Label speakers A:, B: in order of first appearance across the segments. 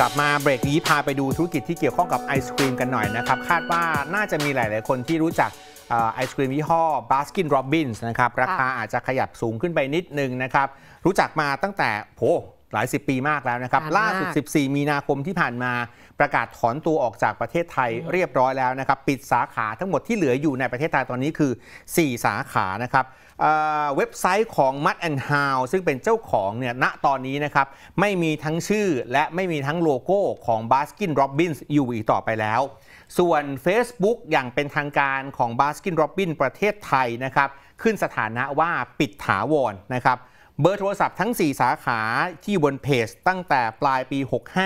A: กลับมาเบรกนี้พาไปดูธุรกิจที่เกี่ยวข้องกับไอศครีมกันหน่อยนะครับ คาดว่าน่าจะมีหลาย ๆ คนที่รู้จักไอศครีมยี่ห้อ Baskin Robbins นะครับ ราคาอาจจะขยับสูงขึ้นไปนิดนึงนะครับ รู้จักมาตั้งแต่โหหลายสิบปีมากแล้วนะครับ ล่าสุด14มีนาคมที่ผ่านมา ประกาศถอนตัวออกจากประเทศไทยเรียบร้อยแล้วนะครับ ปิดสาขาทั้งหมดที่เหลืออยู่ในประเทศไทยตอนนี้คือ 4 สาขานะครับ เว็บไซต์ของ m u d and How ซึ่งเป็นเจ้าของเนี่ยณตอนนี้นะครับ ไม่มีทั้งชื่อและไม่มีทั้งโลโก้ของ Baskin Robbins อยู่อีกต่อไปแล้ว ส่วน Facebook อย่างเป็นทางการของ Baskin Robbins ประเทศไทยนะครับขึ้นสถานะว่าปิดถาวรนนะครับเบอร์โทรศัพท์ทั้ง 4 สาขาที่อยู่บนเพจตั้งแต่ปลายปี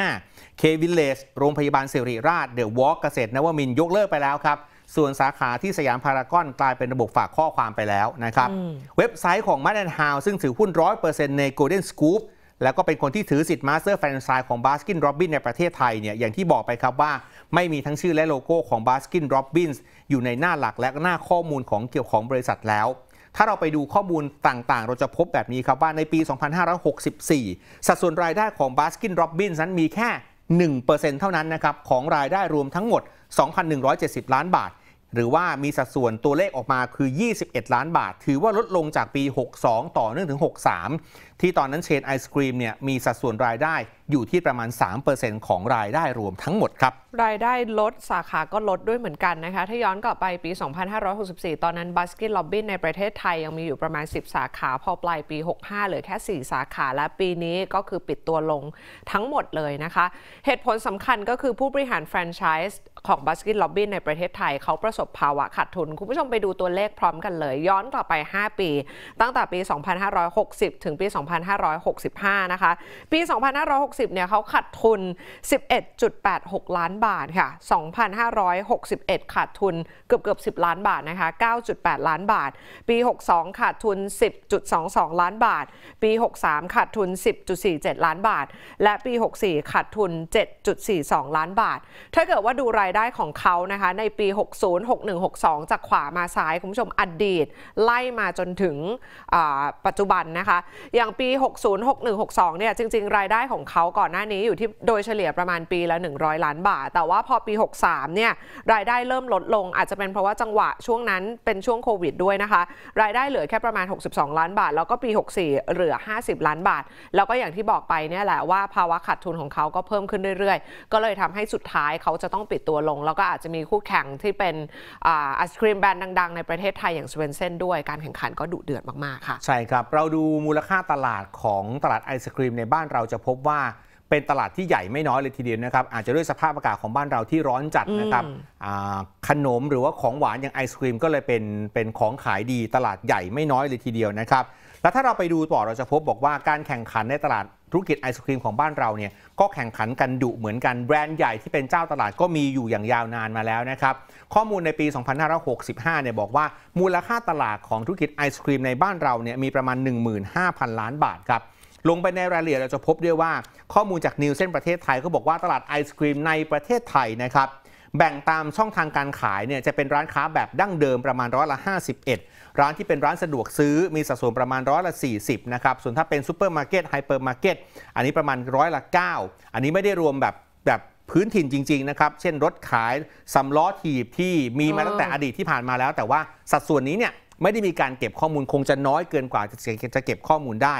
A: 65 k v i l l a g e โรงพยาบาลสริราชเดอะวอล์กเกษตรนวมินยกเลิกไปแล้วครับ ส่วนสาขาที่สยามพารากอนกลายเป็นระบบฝากข้อความไปแล้วนะครับ เว็บไซต์ของ m a d แอนฮาวซึ่งถือหุ้น 100%ในโกลเด้นสกู๊ปแล้วก็เป็นคนที่ถือสิทธิ์มาสเตอร์แฟรนไชส์ของบาสกินโรบินในประเทศไทยเนี่ยอย่างที่บอกไปครับว่าไม่มีทั้งชื่อและโลโก้ของบาสกินโรบินอยู่ในหน้าหลักและหน้าข้อมูลของเกี่ยวของบริษัทแล้วถ้าเราไปดูข้อมูลต่างๆ เราจะพบแบบนี้ครับ ว่าในปี 2564 สัดส่วนรายได้ของบาสกิน r o บบ i n s นั้นมีแค่ 1%เท่านั้นนะครับ ของรายได้รวมทั้งหมด 2,170 ล้านบาทหรือว่ามีสัดส่วนตัวเลขออกมาคือ 21 ล้านบาท ถือว่าลดลงจากปี 62 ต่อเนื่องถึง 63 ที่ตอนนั้นเชนไอศครีมเนี่ยมีสัดส่วนรายได้อยู่ที่ประมาณ 3%ของรายได้รวมทั้งหมดครับ
B: รายได้ลดสาขาก็ลดด้วยเหมือนกันนะคะ ถ้าย้อนกลับไปปี 2564 ตอนนั้นบัสกินล็อบบี้ในประเทศไทยยังมีอยู่ประมาณ 10 สาขาพอปลายปี 65เหลือแค่ 4 สาขาและปีนี้ก็คือปิดตัวลงทั้งหมดเลยนะคะ เหตุผลสำคัญก็คือผู้บริหารแฟรนไชส์ของบัสกิตล็อบบี้ในประเทศไทยเขาประสบภาวะขาดทุน คุณผู้ชมไปดูตัวเลขพร้อมกันเลยย้อนกลับไป 5 ปีตั้งแต่ปี 2560 ถึงปี 2565 นะคะ ปี 2560 เนี่ยเขาขาดทุน 11.86 ล้านบาทค่ะ 2561 ขาดทุนเกือบเกือบ10 ล้านบาทนะคะ 9.8 ล้านบาท ปี 62 ขาดทุน 10.22 ล้านบาท ปี 63 ขาดทุน 10.47 ล้านบาท และปี 64 ขาดทุน 7.42 ล้านบาท ถ้าเกิดว่าดูรายได้ของเขานะคะในปี 60 61 62 จากขวามาซ้ายคุณผู้ชมอดีตไล่มาจนถึงปัจจุบันนะคะอย่างปี 60 61 62 เนี่ยจริงๆ รายได้ของเขาก่อนหน้านี้ อยู่ที่โดยเฉลี่ยประมาณปีละ 100 ล้านบาท แต่ว่าพอปี 63 เนี่ยรายได้เริ่มลดลง อาจจะเป็นเพราะว่าจังหวะช่วงนั้นเป็นช่วงโควิดด้วยนะคะ รายได้เหลือแค่ประมาณ 62 ล้านบาท แล้วก็ปี 64 เหลือ 50 ล้านบาทแล้วก็อย่างที่บอกไปเนี่ยแหละว่า ภาวะขาดทุนของเขาก็เพิ่มขึ้นเรื่อยๆ ก็เลยทำให้สุดท้ายเขาจะต้องปิดตัวลงแล้วก็อาจจะมีคู่แข่งที่เป็นไอศครีมแบรนด์ดัง ๆ ในประเทศไทยอย่างสเวนเซนด้วยการแข่งขันก็ดุเ
A: ดือดมาก ๆ ค่ะ ใช่ครับ เราดูมูลค่าตลาดของตลาดไอศครีมในบ้านเราจะพบว่าเป็นตลาดที่ใหญ่ไม่น้อยเลยทีเดียวนะครับ อาจจะด้วยสภาพอากาศของบ้านเราที่ร้อนจัดนะครับขนมหรือว่าของหวานอย่างไอศครีมก็เลยเป็นเป็นของขายดีตลาดใหญ่ไม่น้อยเลยทีเดียวนะครับแล้วถ้าเราไปดูต่อเราจะพบบอกว่าการแข่งขันในตลาดธุรกิจไอศครีมของบ้านเราเนี่ยก็แข่งขันกันดุเหมือนกันแบรนด์ใหญ่ที่เป็นเจ้าตลาดก็มีอยู่อย่างยาวนานมาแล้วนะครับ ข้อมูลในปี 2565 เนี่ยบอกว่า มูลค่าตลาดของธุรกิจไอศครีมในบ้านเราเนี่ยมีประมาณ 15,000 ล้านบาทครับ ลงไปในรายละเอียดเราจะพบด้วยว่า ข้อมูลจากนิวเส้นประเทศไทยก็บอกว่าตลาดไอศครีมในประเทศไทยนะครับแบ่งตามช่องทางการขายเนี่ยจะเป็นร้านค้าแบบดั้งเดิมประมาณร้อยละ51 ร้านที่เป็นร้านสะดวกซื้อมีสัดส่วนประมาณร้อยละ 40 นะครับ ส่วนถ้าเป็นซูเปอร์มาร์เก็ตไฮเปอร์มาร์เก็ตอันนี้ประมาณร้อยละ 9 อันนี้ไม่ได้รวมแบบแบบพื้นถิ่นจริงๆนะครับเช่นรถขายสำล้อถีบที่มีมาตั้งแต่อดีตที่ผ่านมาแล้ว แต่ว่าสัดส่วนนี้เนี่ยไม่ได้มีการเก็บข้อมูลคงจะน้อยเกินกว่าจะเก็บข้อมูลได้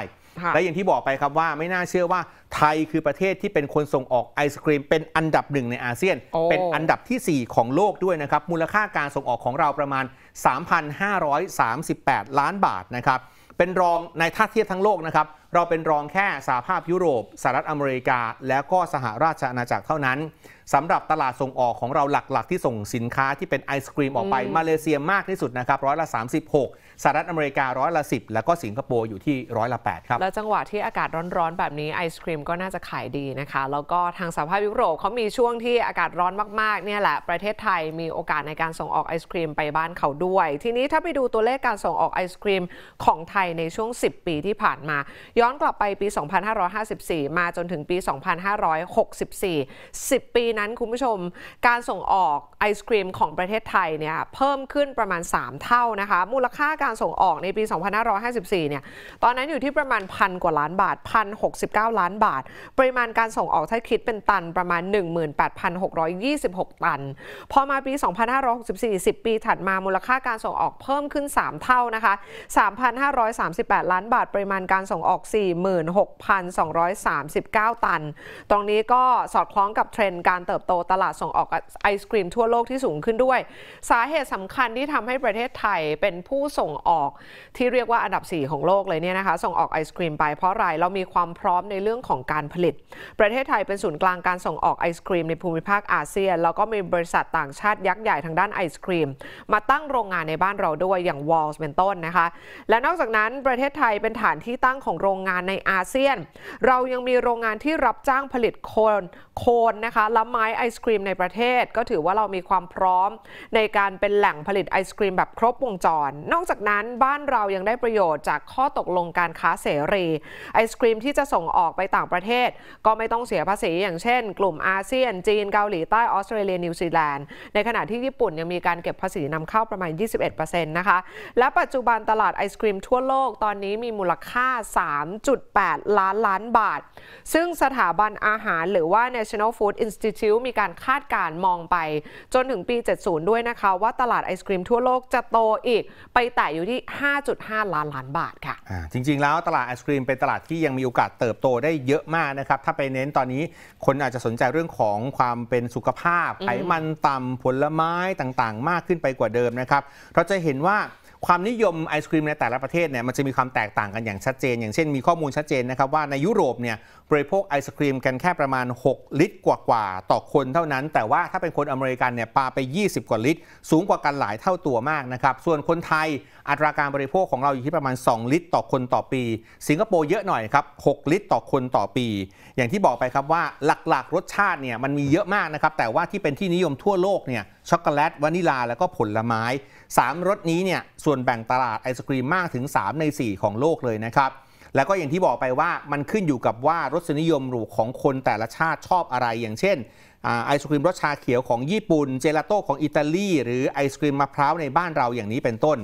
A: และอย่างที่บอกไปครับว่าไม่น่าเชื่อว่าไทยคือประเทศที่เป็นคนส่งออกไอศครีมเป็นอันดับหนึ่งในอาเซียน เป็นอันดับที่ 4 ของโลกด้วยนะครับ มูลค่าการส่งออกของเราประมาณ 3,538 ล้านบาท นะครับ เป็นรองในท่าเทียบทั้งโลกนะครับเราเป็นรองแค่สหภาพยุโรปสหรัฐอเมริกา แล้วก็สหราชอาณาจักรเท่านั้นสำหรับตลาดส่งออกของเราหลักๆ ที่ส่งสินค้าที่เป็นไอศครีมออกไปมาเลเซียมากที่สุดนะครับร้อยละ36สหรัฐอเมริกา ร้อยละ10 แล้วก็สิงคโปร์อยู่ที่ร้อยละ 8 ครับแ
B: ล้วจังหวะที่อากาศร้อนๆแบบนี้ไอศครีมก็น่าจะขายดีนะคะแล้วก็ทางสหภาพยุโรปเขามีช่วงที่อากาศร้อนมากๆเนี่ยแหละประเทศไทยมีโอกาสในการส่งออกไอศครีมไปบ้านเขาด้วยทีนี้ถ้าไปดูตัวเลขการส่งออกไอศครีมของไทยในช่วง10 ปีที่ผ่านมาย้อนกลับไปปี 2554 มาจนถึงปี 2564 10 ปีนั้นคุณผู้ชมการส่งออกไอศครีมของประเทศไทยเนี่ยเพิ่มขึ้นประมาณ 3 เท่านะคะมูลค่าการส่งออกในปี 2554 เนี่ยตอนนั้นอยู่ที่ประมาณพันกว่าล้านบาทพันหกล้านบาท ปริมาณการส่งออกถ้าคิดเป็นตันประมาณ 18,626 ตันพอมาปี 2564 10 ปีถัดมามูลค่าการส่งออกเพิ่มขึ้น 3 เท่านะคะ3,538 ล้านบาท ปริมาณการส่งออก46,239 ตัน ตรงนี้ก็สอดคล้องกับเทรนด์การเติบโตตลาดส่งออกไอศกรีมทั่วโลกที่สูงขึ้นด้วย สาเหตุสำคัญที่ทำให้ประเทศไทยเป็นผู้ส่งออกที่เรียกว่าอันดับ4ของโลกเลยเนี่ยนะคะส่งออกไอศกรีมไปเพราะอะไรเรามีความพร้อมในเรื่องของการผลิต ประเทศไทยเป็นศูนย์กลางการส่งออกไอศกรีมในภูมิภาคอาเซียนแล้วก็มีบริษัทต่างชาติยักษ์ใหญ่ทางด้านไอศกรีมมาตั้งโรงงานในบ้านเราด้วยอย่างวอลส์เป็นต้นนะคะ และนอกจากนั้นประเทศไทยเป็นฐานที่ตั้งของโรงรงงานในอาเซียน เรายังมีโรงงานที่รับจ้างผลิตโคนโคนนะคะและไม้ไอศครีมในประเทศก็ถือว่าเรามีความพร้อมในการเป็นแหล่งผลิตไอศครีมแบบครบวงจรนอกจากนั้นบ้านเรายังได้ประโยชน์ จากข้อตกลงการค้าเสรี ไอศครีมที่จะส่งออกไปต่างประเทศก็ไม่ต้องเสียภาษี อย่างเช่นกลุ่มอาเซียน จีนเกาหลีใต้ออสเตรเลียนิวซีแลนด์ในขณะที่ญี่ปุ่นยังมีการเก็บภาษีนำเข้าประมาณ 21%นะคะและปัจจุบันตลาดไอศครีมทั่วโลกตอนนี้มีมูลค่า3 3.8ล้านล้านบาท ซึ่งสถาบันอาหารหรือว่า National Food Institute มีการคาดการมองไปจนถึงปี70 ด้วยนะคะ ว่าตลาดไอศครีมทั่วโลกจะโตอีกไปแตะอยู่ที่ 5.5 ล้านล้านบาทค่ะ
A: ะจริง ๆแล้วตลาดไอศครีมเป็นตลาดที่ยังมีโอกาสเติบโตได้เยอะมากนะครับ ถ้าไปเน้นตอนนี้คนอาจจะสนใจเรื่องของความเป็นสุขภาพ ไขมันต่ำผลไม้ต่างๆ มากขึ้นไปกว่าเดิมนะครับเราจะเห็นว่าความนิยมไอศครีมในแต่ละประเทศเนี่ยมันจะมีความแตกต่างกัน อย่างชัดเจน อย่างเช่นมีข้อมูลชัดเจนนะครับว่าในยุโรปเนี่ยบริโภคไอศครีมกันแค่ประมาณ 6 ลิตรกว่าๆต่อคนเท่านั้น แต่ว่าถ้าเป็นคนอเมริกันเนี่ยปาไป 20 กว่าลิตร สูงกว่ากันหลายเท่าตัวมากนะครับส่วนคนไทยอัตราการบริโภคของเราอยู่ที่ประมาณ 2 ลิตรต่อคนต่อปี สิงคโปร์เยอะหน่อยครับ6ลิตรต่อคนต่อปี อย่างที่บอกไปครับว่าหลักๆรสชาติเนี่ยมันมีเยอะมากนะครับแต่ว่าที่เป็นที่นิยมทั่วโลกเนี่ยช็อกโกแลตวานิลาแล้วก็ผลไม้ 3รสนี้เนี่ยส่วนแบ่งตลาดไอศครีมมากถึง 3 ใน 4 ของโลกเลยนะครับ แล้วก็อย่างที่บอกไปว่ามันขึ้นอยู่กับว่ารสนิยมหรูของคนแต่ละชาติชอบอะไรอย่างเช่นไอศครีมรสชาเขียวของญี่ปุ่นเจลาโต้ของอิตาลีหรือไอศครีมมะพร้าวในบ้านเราอย่างนี้เป็นต้น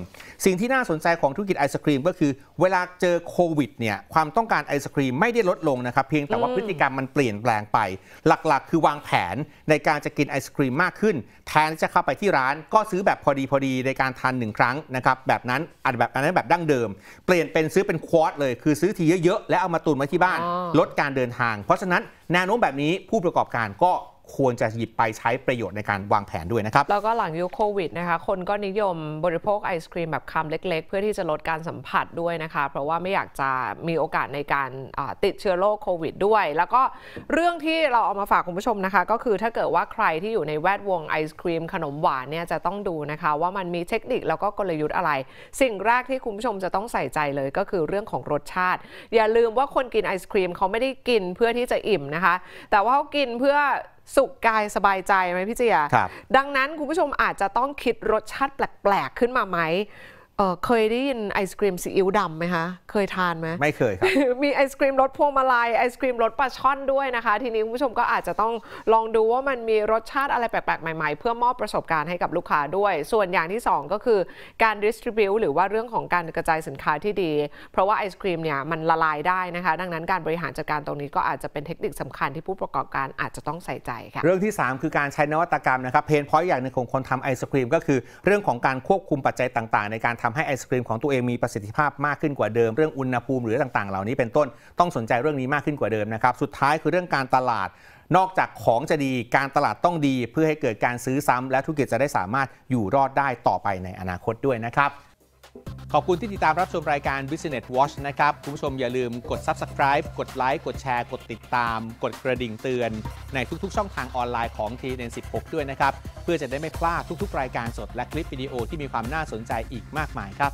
A: สิ่งที่น่าสนใจของธุรกิจไอศครีมก็คือเวลาเจอโควิดเนี่ยความต้องการไอศครีมไม่ได้ลดลงนะครับเพียงแต่ว่าพฤติกรรมมันเปลี่ยนแปลงไป หลักๆ คือวางแผนในการจะกินไอศครีมมากขึ้น แทนที่จะเข้าไปที่ร้านก็ซื้อแบบพอดีพอดีในการทานหนึ่งครั้งนะครับแบบนั้นอันแบบอันนั้นแบบดั้งเดิม เปลี่ยนเป็นซื้อเป็นควอตเลยคือซื้อทีเยอะๆแล้วเอามาตุนไว้ที่บ้าน ลดการเดินทาง เพราะฉะนั้นแนวโน้มแบบนี้ผู้ประกอบการก็ควรจะหยิบไปใช้ประโยชน์ในการวางแผนด้วยนะครับ
B: แล้วก็หลังยุคโควิดนะคะ คนก็นิยมบริโภคไอศครีมแบบคำเล็กๆ เพื่อที่จะลดการสัมผัสด้วยนะคะเพราะว่าไม่อยากจะมีโอกาสในการติดเชื้อโรคโควิดด้วย แล้วก็เรื่องที่เราเอามาฝากคุณผู้ชมนะคะ ก็คือถ้าเกิดว่าใครที่อยู่ในแวดวงไอศครีมขนมหวานเนี่ยจะต้องดูนะคะว่ามันมีเทคนิคแล้วก็กลยุทธ์อะไร สิ่งแรกที่คุณผู้ชมจะต้องใส่ใจเลย ก็คือเรื่องของรสชาติอย่าลืมว่าคนกินไอศครีมเขาไม่ได้กินเพื่อที่จะอิ่มนะคะแต่ว่าเขากินเพื่อสุขกายสบายใจไหมพี่เจียดังนั้นคุณผู้ชมอาจจะต้องคิดรสชาติแปลกๆ ขึ้นมาไหมเคยได้ยินไอศครีมซีอิ๊วดำไหมคะ เคยทานไห
A: ม ไม่เคยครับ
B: มีไอศครีมรสพวงมาลัยไอศครีมรสปลาช่อนด้วยนะคะ ทีนี้คุณผู้ชมก็อาจจะต้องลองดูว่ามันมีรสชาติอะไรแปลกๆ ใหม่ๆ เพื่อมอบประสบการณ์ให้กับลูกค้าด้วย ส่วนอย่างที่2ก็คือการดิสทริบิวหรือว่าเรื่องของการกระจายสินค้าที่ดี เพราะว่าไอศครีมเนี่ยมันละลายได้นะคะ ดังนั้นการบริหารจัดการตรงนี้ก็อาจจะเป็นเทคนิคสำคัญที่ผู้ประกอบการอาจจะต้องใส่ใจค่ะ เรื่
A: องที่ 3 คือการใช้นวัตกรรมนะครับ เพนพอยต์อย่างหนึ่งของคนทำไอศครีมก็คือเรื่องของการควบคุมปัจจัยต่าง ๆ ในการทำให้ไอศครีมของตัวเองมีประสิทธิภาพมากขึ้นกว่าเดิมเรื่องอุณหภูมิหรือต่าง ๆ เหล่านี้เป็นต้นต้องสนใจเรื่องนี้มากขึ้นกว่าเดิมนะครับ สุดท้ายคือเรื่องการตลาดนอกจากของจะดีการตลาดต้องดีเพื่อให้เกิดการซื้อซ้ำ และธุรกิจจะได้สามารถอยู่รอดได้ต่อไปในอนาคตด้วยนะครับ ขอบคุณที่ติดตามรับชมรายการ Business Watch นะครับคุณผู้ชมอย่าลืมกด subscribe กดไลค์กดแชร์ กดติดตาม กดกระดิ่งเตือน ในทุก ๆช่องทางออนไลน์ของ TN16 ด้วยนะครับเพื่อจะได้ไม่พลาดทุกๆ รายการสดและคลิปวิดีโอที่มีความน่าสนใจอีกมากมายครับ